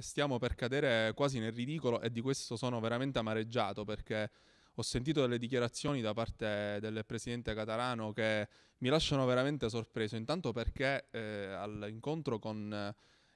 stiamo per cadere quasi nel ridicolo e di questo sono veramente amareggiato perché ho sentito delle dichiarazioni da parte del presidente Catalano che mi lasciano veramente sorpreso, intanto perché eh, all'incontro con eh,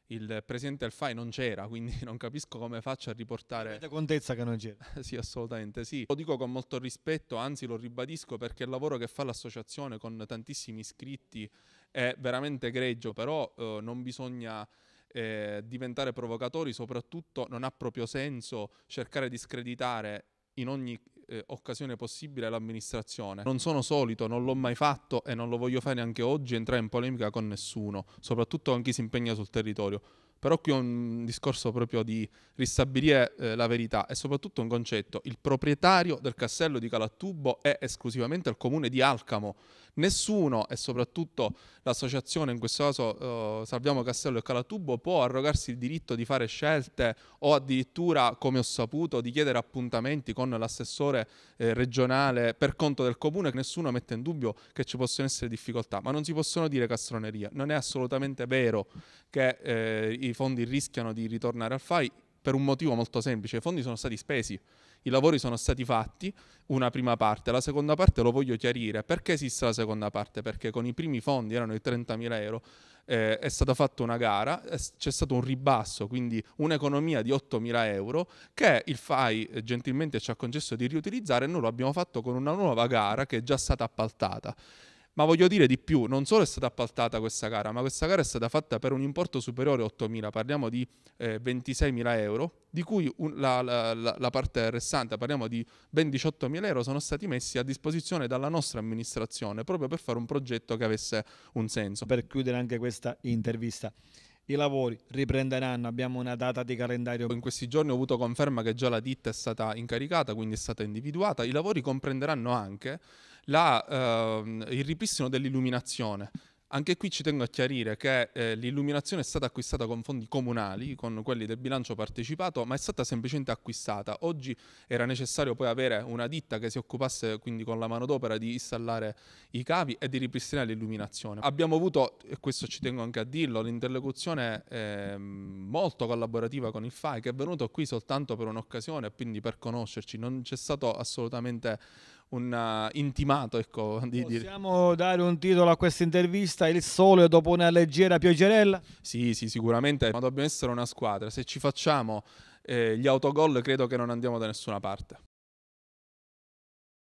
il presidente Alfai non c'era, quindi non capisco come faccio a riportare... Avete contezza che non c'era? sì, assolutamente sì. Lo dico con molto rispetto, anzi lo ribadisco perché il lavoro che fa l'associazione con tantissimi iscritti è veramente greggio, però eh, non bisogna eh, diventare provocatori, soprattutto non ha proprio senso cercare di screditare in ogni eh, occasione possibile l'amministrazione. Non sono solito, non l'ho mai fatto e non lo voglio fare neanche oggi entrare in polemica con nessuno, soprattutto con chi si impegna sul territorio. Però qui è un discorso proprio di ristabilire eh, la verità e soprattutto un concetto. Il proprietario del castello di Calattubo è esclusivamente il comune di Alcamo Nessuno e soprattutto l'associazione, in questo caso eh, Salviamo Castello e Calatubo, può arrogarsi il diritto di fare scelte o addirittura, come ho saputo, di chiedere appuntamenti con l'assessore eh, regionale per conto del comune, nessuno mette in dubbio che ci possono essere difficoltà, ma non si possono dire castroneria. Non è assolutamente vero che eh, i fondi rischiano di ritornare al FAI, per un motivo molto semplice, i fondi sono stati spesi, i lavori sono stati fatti, una prima parte, la seconda parte lo voglio chiarire, perché esiste la seconda parte? Perché con i primi fondi, erano i 30.000 euro, eh, è stata fatta una gara, c'è stato un ribasso, quindi un'economia di 8.000 euro che il FAI eh, gentilmente ci ha concesso di riutilizzare e noi lo abbiamo fatto con una nuova gara che è già stata appaltata. Ma voglio dire di più, non solo è stata appaltata questa gara, ma questa gara è stata fatta per un importo superiore a 8.000, parliamo di eh, 26.000 euro, di cui un, la, la, la, la, parte restante, parliamo di ben 18.000 euro, sono stati messi a disposizione dalla nostra amministrazione proprio per fare un progetto che avesse un senso. Per chiudere anche questa intervista, i lavori riprenderanno, abbiamo una data di calendario. In questi giorni ho avuto conferma che già la ditta è stata incaricata, quindi è stata individuata. I lavori comprenderanno anche la, eh, il ripristino dell'illuminazione anche qui ci tengo a chiarire che eh, l'illuminazione è stata acquistata con fondi comunali, con quelli del bilancio partecipato, ma è stata semplicemente acquistata. Oggi era necessario poi avere una ditta che si occupasse quindi con la manodopera di installare i cavi e di ripristinare l'illuminazione. Abbiamo avuto, e questo ci tengo anche a dirlo, l'interlocuzione ehm, molto collaborativa con il FAI che è venuto qui soltanto per un'occasione e quindi per conoscerci. Non c'è stato assolutamente un uh, intimato. Ecco, di Possiamo dire. dare un titolo a questa intervista, Il sole dopo una leggera pioggerella? Sì, sì, sicuramente, ma dobbiamo essere una squadra. Se ci facciamo eh, gli autogol credo che non andiamo da nessuna parte.